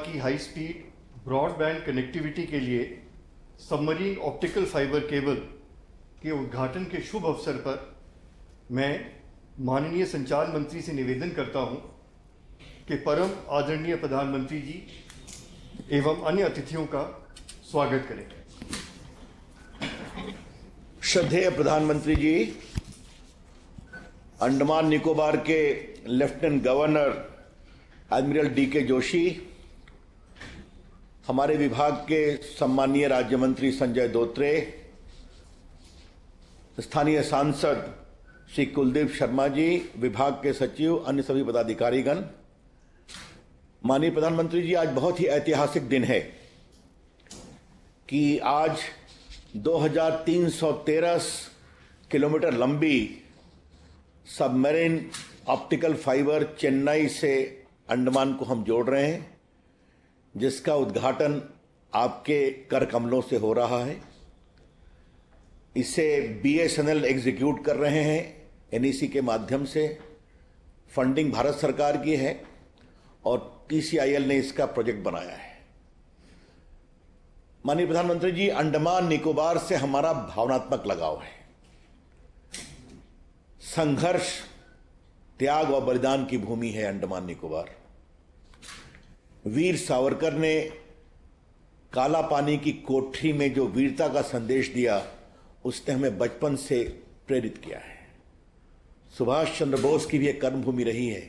की high speed broadband connectivity के लिए सबमरीन ऑप्टिकल फाइबर केबल के उद्घाटन के शुभ अवसर पर मैं माननीय संचार मंत्री से निवेदन करता हूं कि परम आदरणीय प्रधानमंत्री जी एवं अन्य अतिथियों का स्वागत करें श्रद्धेय प्रधानमंत्री जी अंडमान निकोबार के लेफ्टिनेंट गवर्नर एडमिरल डी के जोशी हमारे विभाग के सम्मानीय राज्य मंत्री संजय दोत्रे स्थानीय सांसद श्री कुलदीप शर्मा जी विभाग के सचिव अन्य सभी पदाधिकारीगण माननीय प्रधानमंत्री जी आज बहुत ही ऐतिहासिक दिन है कि आज 2313 किलोमीटर लंबी सबमरीन ऑप्टिकल फाइबर चेन्नई से अंडमान को हम जोड़ रहे हैं जिसका उद्घाटन आपके कर कमलों से हो रहा है इसे बीएसएनएल एग्जीक्यूट कर रहे हैं एनईसी e के माध्यम से फंडिंग भारत सरकार की है और टीसीआईएल ने इसका प्रोजेक्ट बनाया है माननीय प्रधानमंत्री जी अंडमान निकोबार से हमारा भावनात्मक लगाव है संघर्ष त्याग और बलिदान की भूमि है अंडमान निकोबार वीर सावरकर ने काला पानी की कोठरी में जो वीरता का संदेश दिया उसने हमें बचपन से प्रेरित किया है सुभाष चंद्र बोस की भी एक कर्मभूमि रही है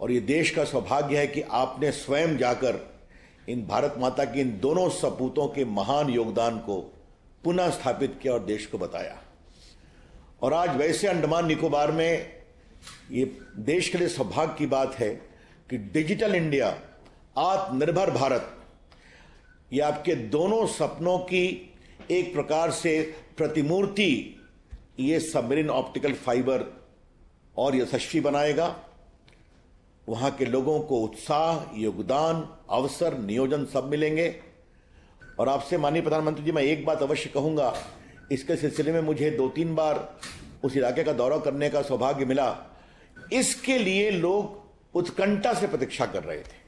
और ये देश का सौभाग्य है कि आपने स्वयं जाकर इन भारत माता के इन दोनों सपूतों के महान योगदान को पुनः स्थापित किया और देश को बताया और आज वैसे अंडमान निकोबार में ये देश के लिए सौभाग्य की बात है कि डिजिटल इंडिया आत्मनिर्भर भारत ये आपके दोनों सपनों की एक प्रकार से प्रतिमूर्ति ये सबमरीन ऑप्टिकल फाइबर और यशस्वी बनाएगा वहां के लोगों को उत्साह योगदान अवसर नियोजन सब मिलेंगे और आपसे माननीय प्रधानमंत्री जी मैं एक बात अवश्य कहूंगा इसके सिलसिले में मुझे दो तीन बार उस इलाके का दौरा करने का सौभाग्य मिला इसके लिए लोग उत्कंठा से प्रतीक्षा कर रहे थे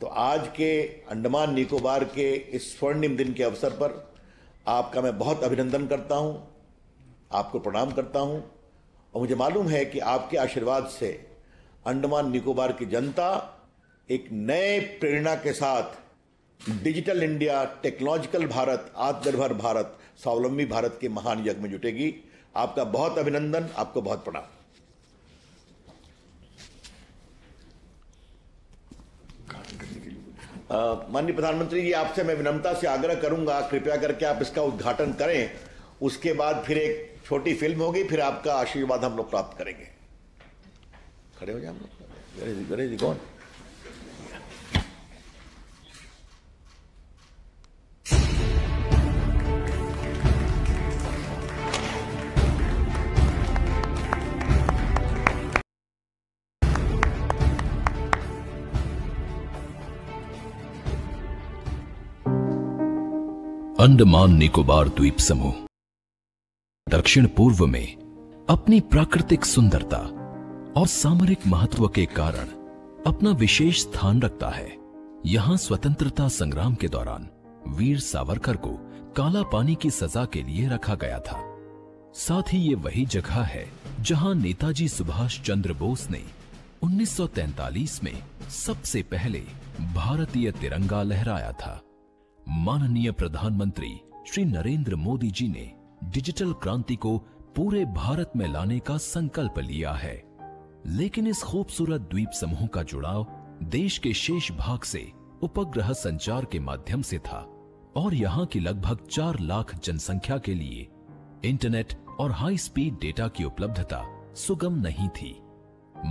तो आज के अंडमान निकोबार के इस स्वर्णिम दिन के अवसर पर आपका मैं बहुत अभिनंदन करता हूं आपको प्रणाम करता हूं और मुझे मालूम है कि आपके आशीर्वाद से अंडमान निकोबार की जनता एक नए प्रेरणा के साथ डिजिटल इंडिया टेक्नोलॉजिकल भारत आत्मनिर्भर भारत स्वावलंबी भारत के महान यज्ञ में जुटेगी आपका बहुत अभिनंदन आपको बहुत प्रणाम माननीय प्रधानमंत्री जी आपसे मैं विनम्रता से आग्रह करूंगा कृपया करके आप इसका उद्घाटन करें उसके बाद फिर एक छोटी फिल्म होगी फिर आपका आशीर्वाद हम लोग प्राप्त करेंगे खड़े हो जाए हम लोग गणेश जी गणेश जी कौन अंडमान निकोबार द्वीप समूह दक्षिण पूर्व में अपनी प्राकृतिक सुंदरता और सामरिक महत्व के कारण अपना विशेष स्थान रखता है यहाँ स्वतंत्रता संग्राम के दौरान वीर सावरकर को काला पानी की सजा के लिए रखा गया था साथ ही ये वही जगह है जहां नेताजी सुभाष चंद्र बोस ने 1943 में सबसे पहले भारतीय तिरंगा लहराया था माननीय प्रधानमंत्री श्री नरेंद्र मोदी जी ने डिजिटल क्रांति को पूरे भारत में लाने का संकल्प लिया है लेकिन इस खूबसूरत द्वीप समूह का जुड़ाव देश के शेष भाग से उपग्रह संचार के माध्यम से था और यहाँ की लगभग चार लाख जनसंख्या के लिए इंटरनेट और हाई स्पीड डेटा की उपलब्धता सुगम नहीं थी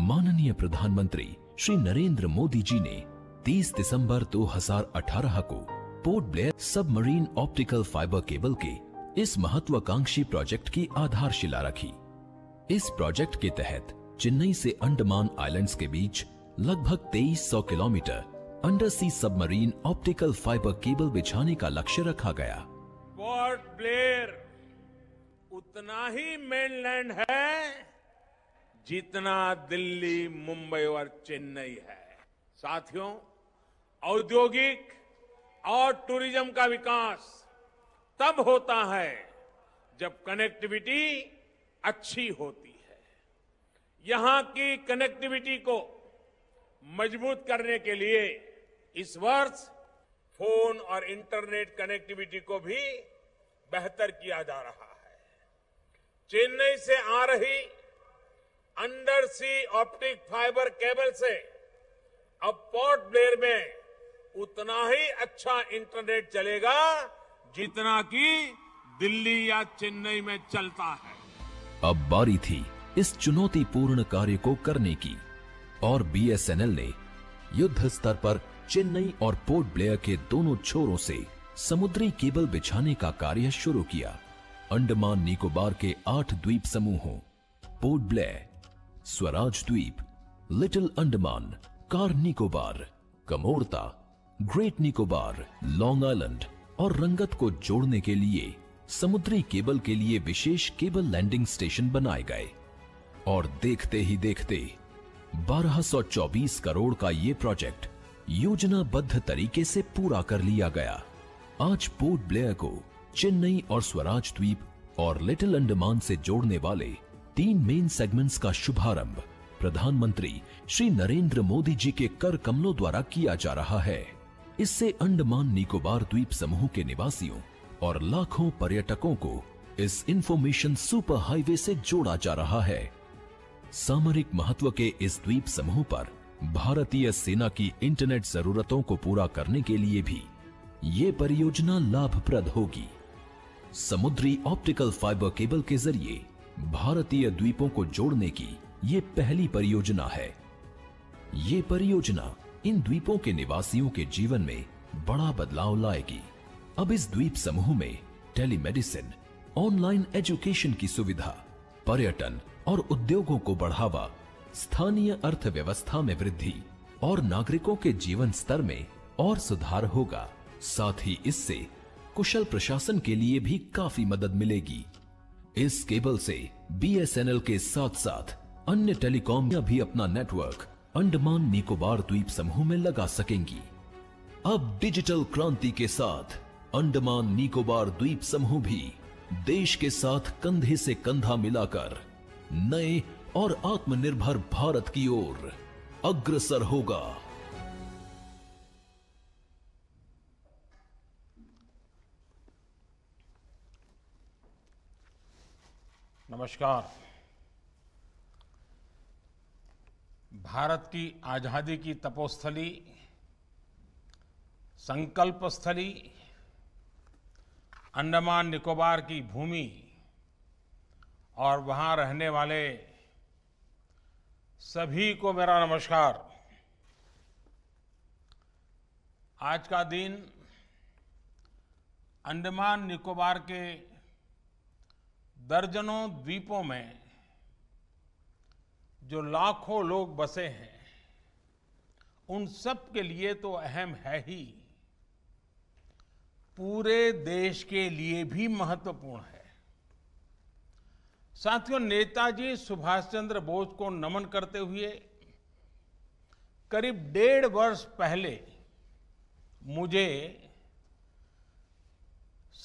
माननीय प्रधानमंत्री श्री नरेंद्र मोदी जी ने 30 दिसंबर 2018 को Port Blair submarine optical fibre cable के इस महत्वाकांक्षी प्रोजेक्ट की आधारशिला रखी इस प्रोजेक्ट के तहत चेन्नई से अंडमान आइलैंड्स के बीच लगभग 2300 kilometre undersea submarine optical fibre cable बिछाने का लक्ष्य रखा गया पोर्ट ब्लेयर उतना ही मेनलैंड है जितना दिल्ली मुंबई और चेन्नई है साथियों औद्योगिक और टूरिज्म का विकास तब होता है जब कनेक्टिविटी अच्छी होती है यहां की कनेक्टिविटी को मजबूत करने के लिए इस वर्ष फोन और इंटरनेट कनेक्टिविटी को भी बेहतर किया जा रहा है चेन्नई से आ रही under sea optic fibre cable से अब पोर्ट ब्लेयर में उतना ही अच्छा इंटरनेट चलेगा जितना कि दिल्ली या चेन्नई में चलता है अब बारी थी इस चुनौतीपूर्ण कार्य को करने की और बीएसएनएल ने युद्ध स्तर पर चेन्नई और पोर्ट ब्लेयर के दोनों छोरों से समुद्री केबल बिछाने का कार्य शुरू किया अंडमान निकोबार के आठ द्वीप समूहों port Blair Swaraj Dweep Little Andaman Car Nicobar Kamorta Great Nicobar Long Island और रंगत को जोड़ने के लिए समुद्री केबल के लिए विशेष केबल लैंडिंग स्टेशन बनाए गए और देखते ही देखते 1224 करोड़ का ये प्रोजेक्ट योजनाबद्ध तरीके से पूरा कर लिया गया आज पोर्ट ब्लेयर को चेन्नई और स्वराज द्वीप और लिटिल अंडमान से जोड़ने वाले तीन मेन सेगमेंट्स का शुभारंभ प्रधानमंत्री श्री नरेंद्र मोदी जी के कर कमलों द्वारा किया जा रहा है इससे अंडमान निकोबार द्वीप समूह के निवासियों और लाखों पर्यटकों को इस इंफॉर्मेशन सुपर हाईवे से जोड़ा जा रहा है सामरिक महत्व के इस द्वीप समूह पर भारतीय सेना की इंटरनेट जरूरतों को पूरा करने के लिए भी ये परियोजना लाभप्रद होगी समुद्री ऑप्टिकल फाइबर केबल के जरिए भारतीय द्वीपों को जोड़ने की ये पहली परियोजना है ये परियोजना इन द्वीपों के निवासियों के जीवन में बड़ा बदलाव लाएगी अब इस द्वीप समूह में टेलीमेडिसिन ऑनलाइन एजुकेशन की सुविधा पर्यटन और उद्योगों को बढ़ावा स्थानीय अर्थव्यवस्था में वृद्धि और नागरिकों के जीवन स्तर में और सुधार होगा साथ ही इससे कुशल प्रशासन के लिए भी काफी मदद मिलेगी इस केबल से बीएसएनएल के साथ साथ अन्य टेलीकॉम भी अपना नेटवर्क अंडमान निकोबार द्वीप समूह में लगा सकेंगी अब डिजिटल क्रांति के साथ अंडमान निकोबार द्वीप समूह भी देश के साथ कंधे से कंधा मिलाकर नए और आत्मनिर्भर भारत की ओर अग्रसर होगा नमस्कार भारत की आज़ादी की तपोस्थली संकल्प स्थली अंडमान निकोबार की भूमि और वहाँ रहने वाले सभी को मेरा नमस्कार आज का दिन अंडमान निकोबार के दर्जनों द्वीपों में जो लाखों लोग बसे हैं उन सब के लिए तो अहम है ही पूरे देश के लिए भी महत्वपूर्ण है साथियों नेताजी सुभाष चंद्र बोस को नमन करते हुए करीब डेढ़ वर्ष पहले मुझे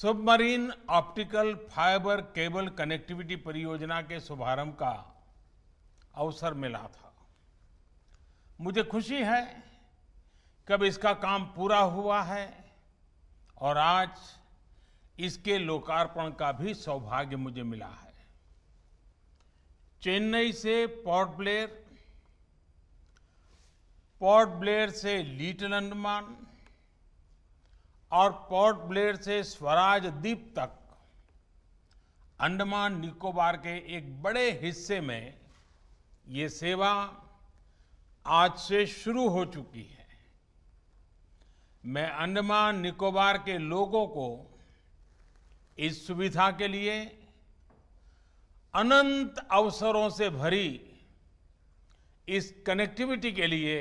submarine optical fibre cable connectivity परियोजना के शुभारंभ का अवसर मिला था मुझे खुशी है कि अब इसका काम पूरा हुआ है और आज इसके लोकार्पण का भी सौभाग्य मुझे मिला है चेन्नई से पोर्ट ब्लेयर पोर्ट ब्लेयर से लिटिल अंडमान और पोर्ट ब्लेयर से स्वराज द्वीप तक अंडमान निकोबार के एक बड़े हिस्से में ये सेवा आज से शुरू हो चुकी है मैं अंडमान निकोबार के लोगों को इस सुविधा के लिए अनंत अवसरों से भरी इस कनेक्टिविटी के लिए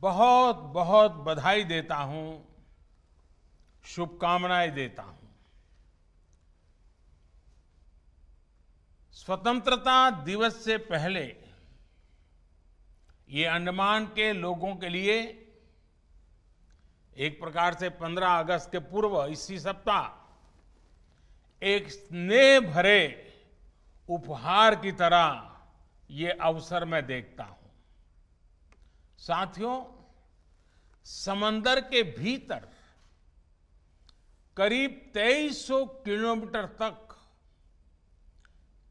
बहुत बहुत बधाई देता हूं शुभकामनाएं देता हूं स्वतंत्रता दिवस से पहले ये अंडमान के लोगों के लिए एक प्रकार से 15 अगस्त के पूर्व इसी सप्ताह एक स्नेह भरे उपहार की तरह ये अवसर मैं देखता हूं साथियों समंदर के भीतर करीब 2300 किलोमीटर तक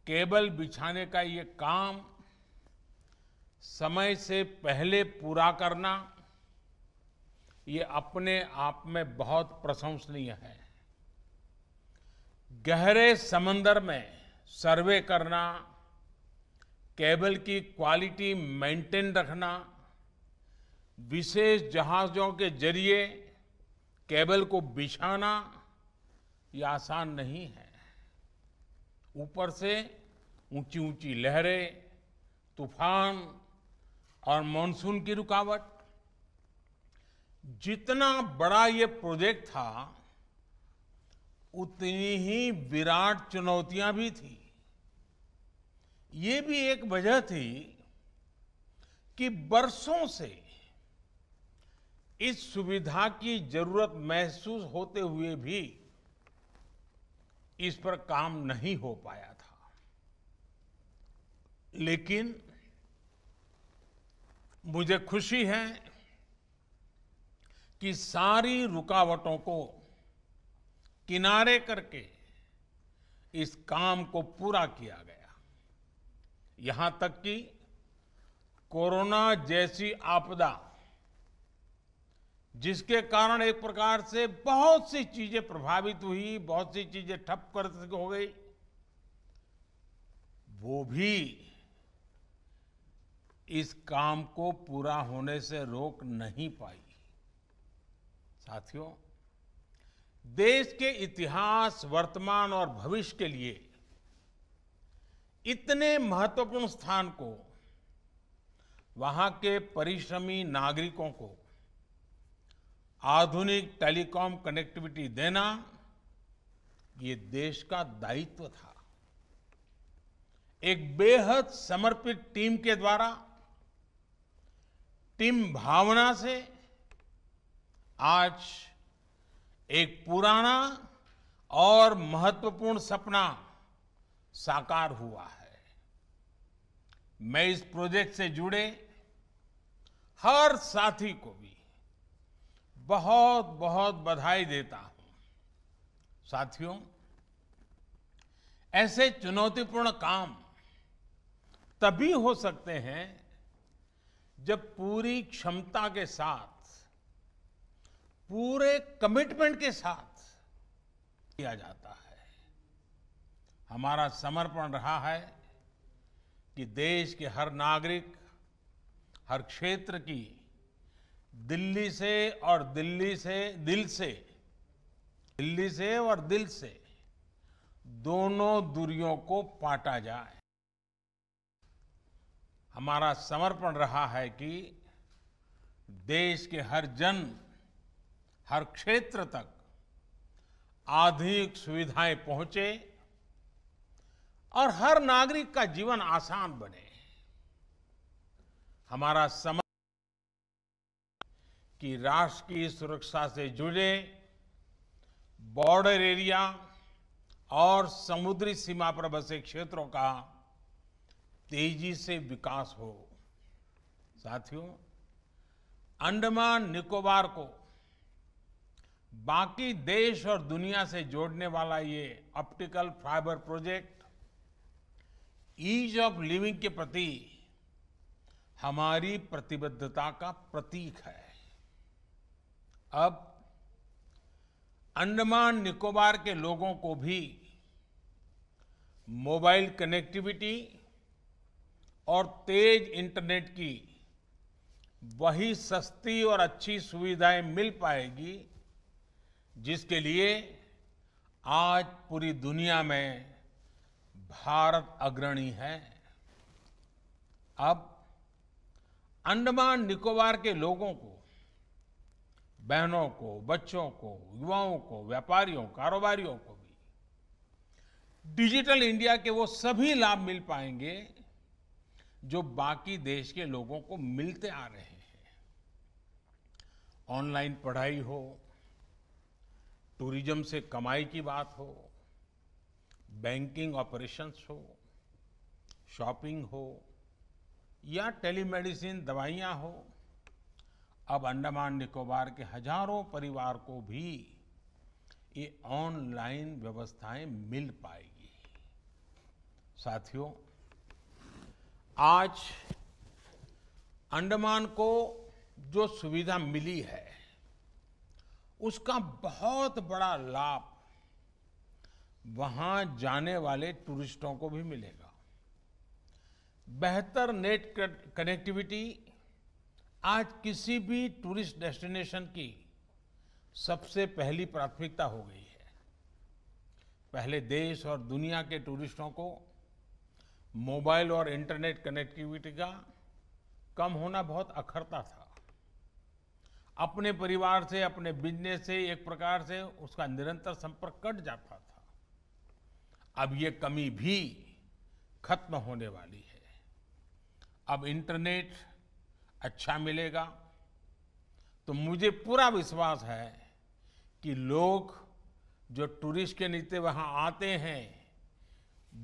केबल बिछाने का ये काम समय से पहले पूरा करना ये अपने आप में बहुत प्रशंसनीय है गहरे समंदर में सर्वे करना केबल की क्वालिटी मेंटेन रखना विशेष जहाजों के जरिए केबल को बिछाना ये आसान नहीं है ऊपर से ऊंची ऊंची लहरें तूफान और मानसून की रुकावट जितना बड़ा ये प्रोजेक्ट था उतनी ही विराट चुनौतियां भी थी ये भी एक वजह थी कि बरसों से इस सुविधा की जरूरत महसूस होते हुए भी इस पर काम नहीं हो पाया था लेकिन मुझे खुशी है कि सारी रुकावटों को किनारे करके इस काम को पूरा किया गया यहां तक कि कोरोना जैसी आपदा जिसके कारण एक प्रकार से बहुत सी चीजें प्रभावित हुई बहुत सी चीजें ठप कर हो गई वो भी इस काम को पूरा होने से रोक नहीं पाई साथियों देश के इतिहास वर्तमान और भविष्य के लिए इतने महत्वपूर्ण स्थान को वहां के परिश्रमी नागरिकों को आधुनिक टेलीकॉम कनेक्टिविटी देना ये देश का दायित्व था एक बेहद समर्पित टीम के द्वारा टीम भावना से आज एक पुराना और महत्वपूर्ण सपना साकार हुआ है मैं इस प्रोजेक्ट से जुड़े हर साथी को भी बहुत बहुत बधाई देता हूं साथियों ऐसे चुनौतीपूर्ण काम तभी हो सकते हैं जब पूरी क्षमता के साथ पूरे कमिटमेंट के साथ किया जाता है हमारा समर्पण रहा है कि देश के हर नागरिक हर क्षेत्र की दिल्ली से और दिल्ली से दिल से दिल्ली से और दिल से दोनों दूरियों को पाटा जाए हमारा समर्पण रहा है कि देश के हर जन हर क्षेत्र तक आधिक सुविधाएं पहुंचे और हर नागरिक का जीवन आसान बने हमारा समर्पण कि राष्ट्र की सुरक्षा से जुड़े बॉर्डर एरिया और समुद्री सीमा पर बसे क्षेत्रों का तेजी से विकास हो साथियों अंडमान निकोबार को बाकी देश और दुनिया से जोड़ने वाला ये optical fibre project ease of living के प्रति हमारी प्रतिबद्धता का प्रतीक है अब अंडमान निकोबार के लोगों को भी मोबाइल कनेक्टिविटी और तेज इंटरनेट की वही सस्ती और अच्छी सुविधाएं मिल पाएगी जिसके लिए आज पूरी दुनिया में भारत अग्रणी है अब अंडमान निकोबार के लोगों को बहनों को बच्चों को युवाओं को व्यापारियों कारोबारियों को भी डिजिटल इंडिया के वो सभी लाभ मिल पाएंगे जो बाकी देश के लोगों को मिलते आ रहे हैं ऑनलाइन पढ़ाई हो टूरिज्म से कमाई की बात हो बैंकिंग ऑपरेशंस हो शॉपिंग हो या टेलीमेडिसिन दवाइयाँ हो अब अंडमान निकोबार के हजारों परिवार को भी ये ऑनलाइन व्यवस्थाएं मिल पाएगी साथियों आज अंडमान को जो सुविधा मिली है उसका बहुत बड़ा लाभ वहां जाने वाले टूरिस्टों को भी मिलेगा बेहतर नेट कनेक्टिविटी आज किसी भी टूरिस्ट डेस्टिनेशन की सबसे पहली प्राथमिकता हो गई है पहले देश और दुनिया के टूरिस्टों को मोबाइल और इंटरनेट कनेक्टिविटी का कम होना बहुत अखरता था अपने परिवार से अपने बिजनेस से एक प्रकार से उसका निरंतर संपर्क कट जाता था अब ये कमी भी खत्म होने वाली है अब इंटरनेट अच्छा मिलेगा तो मुझे पूरा विश्वास है कि लोग जो टूरिस्ट के नीचे वहाँ आते हैं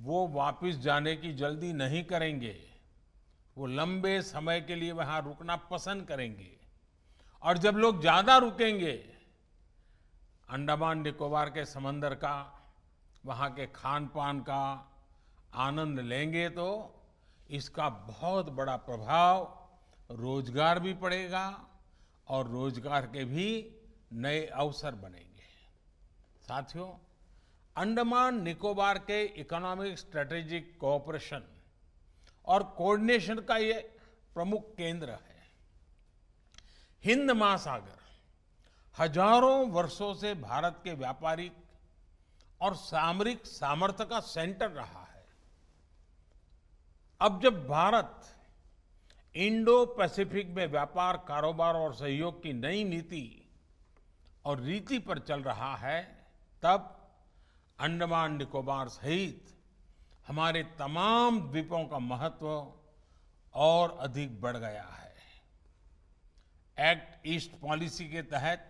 वो वापस जाने की जल्दी नहीं करेंगे वो लंबे समय के लिए वहाँ रुकना पसंद करेंगे और जब लोग ज़्यादा रुकेंगे अंडमान निकोबार के समंदर का वहाँ के खान पान का आनंद लेंगे तो इसका बहुत बड़ा प्रभाव रोजगार भी पड़ेगा और रोजगार के भी नए अवसर बनेंगे साथियों अंडमान निकोबार के इकोनॉमिक स्ट्रेटेजिक कोऑपरेशन और कोऑर्डिनेशन का ये प्रमुख केंद्र है हिंद महासागर हजारों वर्षों से भारत के व्यापारिक और सामरिक सामर्थ्य का सेंटर रहा है अब जब भारत इंडो पैसिफिक में व्यापार कारोबार और सहयोग की नई नीति और रीति पर चल रहा है तब अंडमान निकोबार सहित हमारे तमाम द्वीपों का महत्व और अधिक बढ़ गया है एक्ट ईस्ट पॉलिसी के तहत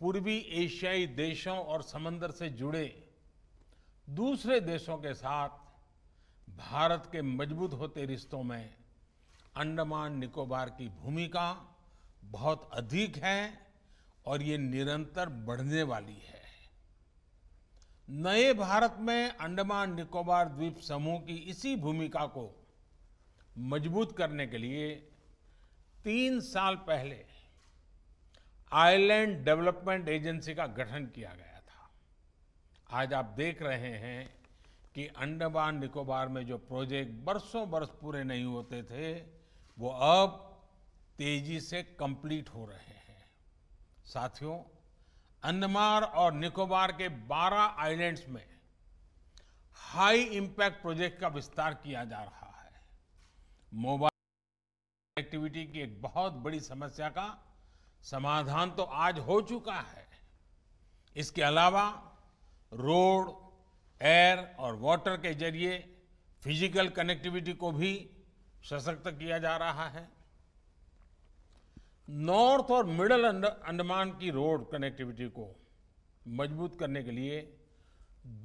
पूर्वी एशियाई देशों और समंदर से जुड़े दूसरे देशों के साथ भारत के मजबूत होते रिश्तों में अंडमान निकोबार की भूमिका बहुत अधिक है और ये निरंतर बढ़ने वाली है नए भारत में अंडमान निकोबार द्वीप समूह की इसी भूमिका को मजबूत करने के लिए तीन साल पहले आइलैंड डेवलपमेंट एजेंसी का गठन किया गया था आज आप देख रहे हैं कि अंडमान निकोबार में जो प्रोजेक्ट बरसों बरस पूरे नहीं होते थे वो अब तेजी से कंप्लीट हो रहे हैं साथियों अंडमान और निकोबार के 12 आइलैंड्स में हाई इम्पैक्ट प्रोजेक्ट का विस्तार किया जा रहा है मोबाइल कनेक्टिविटी की एक बहुत बड़ी समस्या का समाधान तो आज हो चुका है इसके अलावा रोड एयर और वाटर के जरिए फिजिकल कनेक्टिविटी को भी सशक्त किया जा रहा है नॉर्थ और मिडल अंडमान की रोड कनेक्टिविटी को मजबूत करने के लिए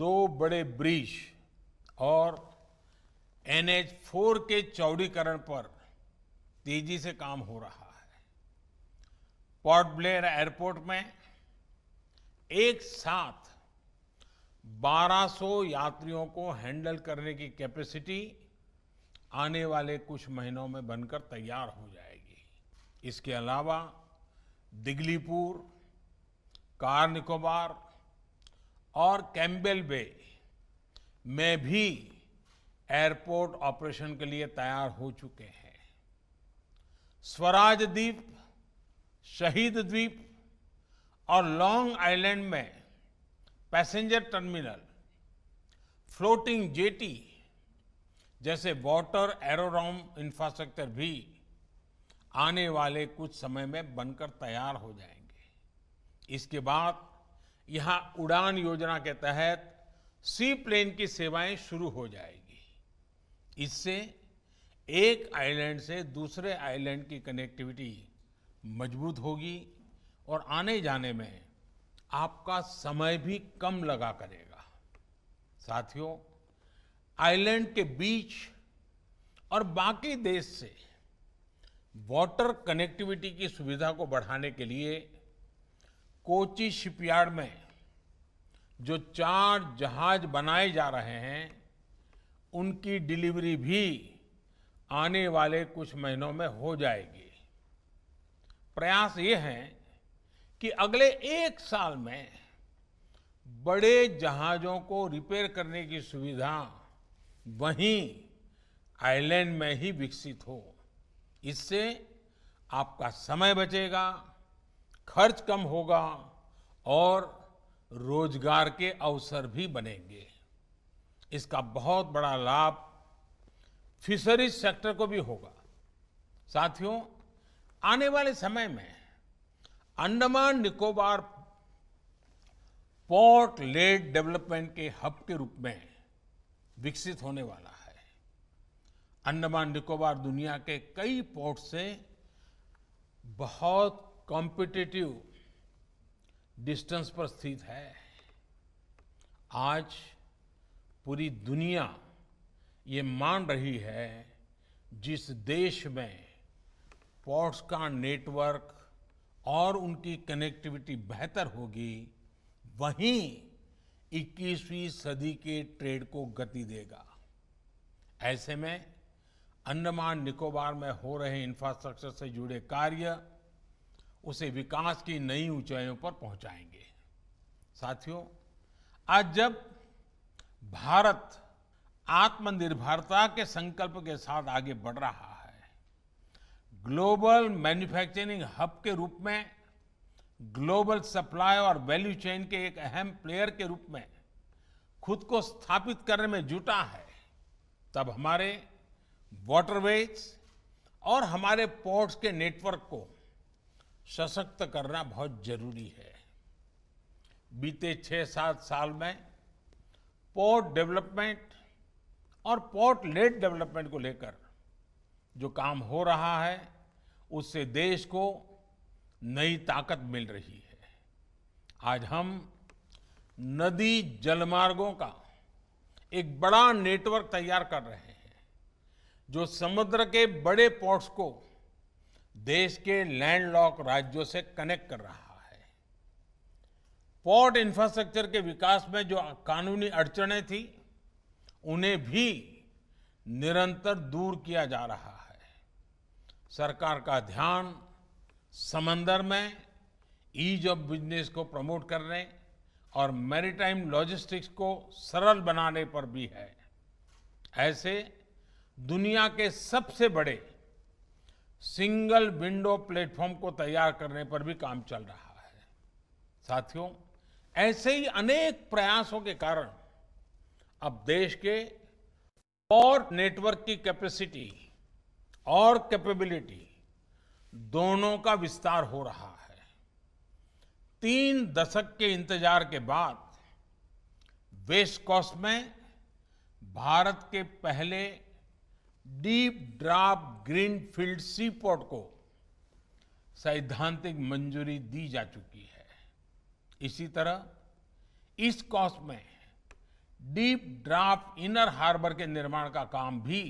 दो बड़े ब्रिज और एन एच फोर के चौड़ीकरण पर तेजी से काम हो रहा है पोर्ट ब्लेयर एयरपोर्ट में एक साथ 1200 यात्रियों को हैंडल करने की कैपेसिटी आने वाले कुछ महीनों में बनकर तैयार हो जाएगी इसके अलावा दिगलीपुर कार निकोबार और कैम्बेल बे में भी एयरपोर्ट ऑपरेशन के लिए तैयार हो चुके हैं स्वराज द्वीप शहीद द्वीप और लॉन्ग आइलैंड में पैसेंजर टर्मिनल फ्लोटिंग जेटी जैसे वाटर एरोराम इंफ्रास्ट्रक्चर भी आने वाले कुछ समय में बनकर तैयार हो जाएंगे इसके बाद यहां उड़ान योजना के तहत सी प्लेन की सेवाएं शुरू हो जाएगी इससे एक आइलैंड से दूसरे आइलैंड की कनेक्टिविटी मजबूत होगी और आने जाने में आपका समय भी कम लगा करेगा साथियों आइलैंड के बीच और बाकी देश से वाटर कनेक्टिविटी की सुविधा को बढ़ाने के लिए कोची शिपयार्ड में जो चार जहाज बनाए जा रहे हैं उनकी डिलीवरी भी आने वाले कुछ महीनों में हो जाएगी प्रयास ये है कि अगले एक साल में बड़े जहाजों को रिपेयर करने की सुविधा वहीं आइलैंड में ही विकसित हो इससे आपका समय बचेगा खर्च कम होगा और रोजगार के अवसर भी बनेंगे इसका बहुत बड़ा लाभ फिशरीज सेक्टर को भी होगा साथियों आने वाले समय में Andaman Nicobar port led development के हब के रूप में विकसित होने वाला है अंडमान निकोबार दुनिया के कई पोर्ट से बहुत कॉम्पिटिटिव डिस्टेंस पर स्थित है आज पूरी दुनिया ये मान रही है जिस देश में पोर्ट्स का नेटवर्क और उनकी कनेक्टिविटी बेहतर होगी वहीं 21वीं सदी के ट्रेड को गति देगा ऐसे में अंडमान निकोबार में हो रहे इंफ्रास्ट्रक्चर से जुड़े कार्य उसे विकास की नई ऊंचाइयों पर पहुंचाएंगे साथियों आज जब भारत आत्मनिर्भरता के संकल्प के साथ आगे बढ़ रहा है ग्लोबल मैन्युफैक्चरिंग हब के रूप में ग्लोबल सप्लाई और वैल्यू चेन के एक अहम प्लेयर के रूप में खुद को स्थापित करने में जुटा है तब हमारे वाटरवेज और हमारे पोर्ट्स के नेटवर्क को सशक्त करना बहुत जरूरी है बीते छः सात साल में पोर्ट डेवलपमेंट और पोर्ट लेड डेवलपमेंट को लेकर जो काम हो रहा है उससे देश को नई ताकत मिल रही है आज हम नदी जलमार्गों का एक बड़ा नेटवर्क तैयार कर रहे हैं जो समुद्र के बड़े पोर्ट्स को देश के लैंडलॉक राज्यों से कनेक्ट कर रहा है पोर्ट इंफ्रास्ट्रक्चर के विकास में जो कानूनी अड़चने थी उन्हें भी निरंतर दूर किया जा रहा है सरकार का ध्यान समंदर में ईज ऑफ बिजनेस को प्रमोट करने और मैरीटाइम लॉजिस्टिक्स को सरल बनाने पर भी है ऐसे दुनिया के सबसे बड़े सिंगल विंडो प्लेटफॉर्म को तैयार करने पर भी काम चल रहा है साथियों ऐसे ही अनेक प्रयासों के कारण अब देश के और नेटवर्क की कैपेसिटी और कैपेबिलिटी दोनों का विस्तार हो रहा है तीन दशक के इंतजार के बाद वेस्ट कोस्ट में भारत के पहले deep draft greenfield sea port को सैद्धांतिक मंजूरी दी जा चुकी है इसी तरह इस कॉस्ट में डीप ड्राफ्ट इनर हार्बर के निर्माण का काम भी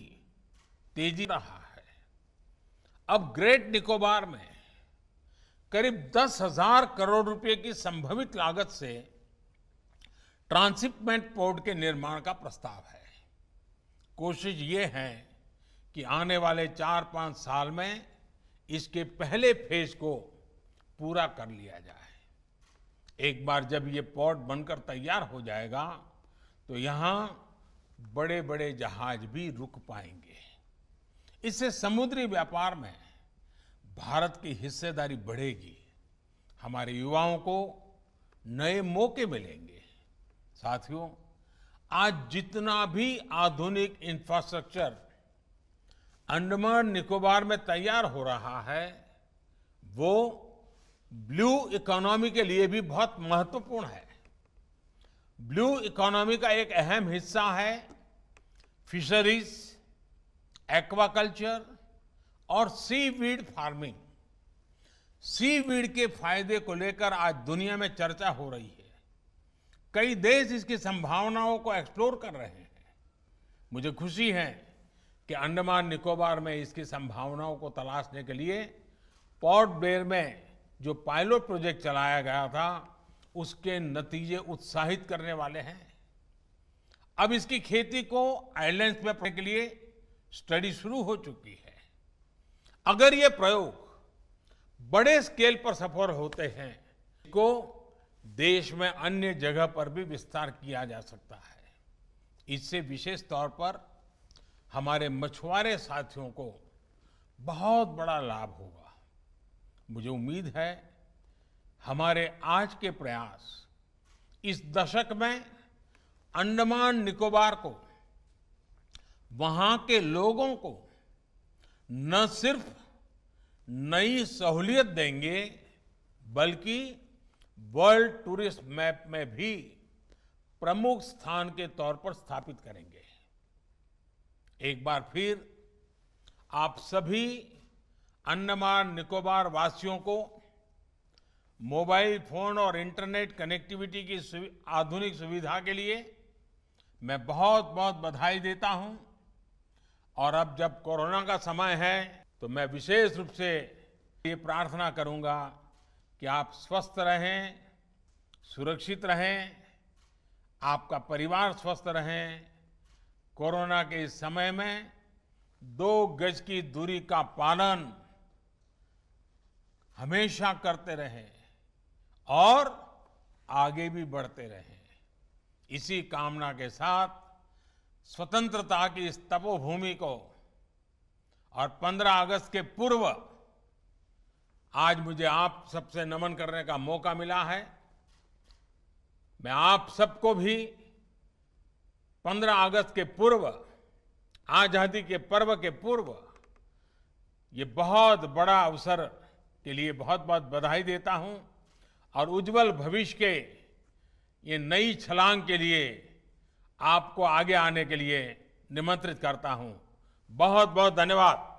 तेजी रहा अब ग्रेट निकोबार में करीब दस हजार करोड़ रुपए की संभवित लागत से ट्रांसिपमेंट पोर्ट के निर्माण का प्रस्ताव है कोशिश ये है कि आने वाले चार पांच साल में इसके पहले फेज को पूरा कर लिया जाए एक बार जब ये पोर्ट बनकर तैयार हो जाएगा तो यहाँ बड़े बड़े जहाज भी रुक पाएंगे इससे समुद्री व्यापार में भारत की हिस्सेदारी बढ़ेगी हमारे युवाओं को नए मौके मिलेंगे साथियों आज जितना भी आधुनिक इंफ्रास्ट्रक्चर अंडमान निकोबार में तैयार हो रहा है वो ब्लू इकोनॉमी के लिए भी बहुत महत्वपूर्ण है ब्लू इकोनॉमी का एक अहम हिस्सा है फिशरीज़ एक्वाकल्चर और seaweed farming seaweed के फायदे को लेकर आज दुनिया में चर्चा हो रही है कई देश इसकी संभावनाओं को एक्सप्लोर कर रहे हैं मुझे खुशी है कि अंडमान निकोबार में इसकी संभावनाओं को तलाशने के लिए पोर्ट बेर में जो पायलट प्रोजेक्ट चलाया गया था उसके नतीजे उत्साहित करने वाले हैं अब इसकी खेती को आइलैंड्स में पढ़ने के लिए स्टडी शुरू हो चुकी है अगर ये प्रयोग बड़े स्केल पर सफल होते हैं को देश में अन्य जगह पर भी विस्तार किया जा सकता है इससे विशेष तौर पर हमारे मछुआरे साथियों को बहुत बड़ा लाभ होगा मुझे उम्मीद है हमारे आज के प्रयास इस दशक में अंडमान निकोबार को वहां के लोगों को न सिर्फ नई सहूलियत देंगे बल्कि वर्ल्ड टूरिस्ट मैप में भी प्रमुख स्थान के तौर पर स्थापित करेंगे एक बार फिर आप सभी अंडमान निकोबार वासियों को मोबाइल फोन और इंटरनेट कनेक्टिविटी की आधुनिक सुविधा के लिए मैं बहुत बहुत बधाई देता हूं और अब जब कोरोना का समय है तो मैं विशेष रूप से ये प्रार्थना करूंगा कि आप स्वस्थ रहें सुरक्षित रहें आपका परिवार स्वस्थ रहें कोरोना के इस समय में दो गज की दूरी का पालन हमेशा करते रहें और आगे भी बढ़ते रहें इसी कामना के साथ स्वतंत्रता की इस तपोभूमि को और 15 अगस्त के पूर्व आज मुझे आप सबसे नमन करने का मौका मिला है मैं आप सबको भी 15 अगस्त के पूर्व आज़ादी के पर्व के पूर्व ये बहुत बड़ा अवसर के लिए बहुत बहुत बधाई देता हूं और उज्जवल भविष्य के ये नई छलांग के लिए आपको आगे आने के लिए निमंत्रित करता हूं बहुत बहुत धन्यवाद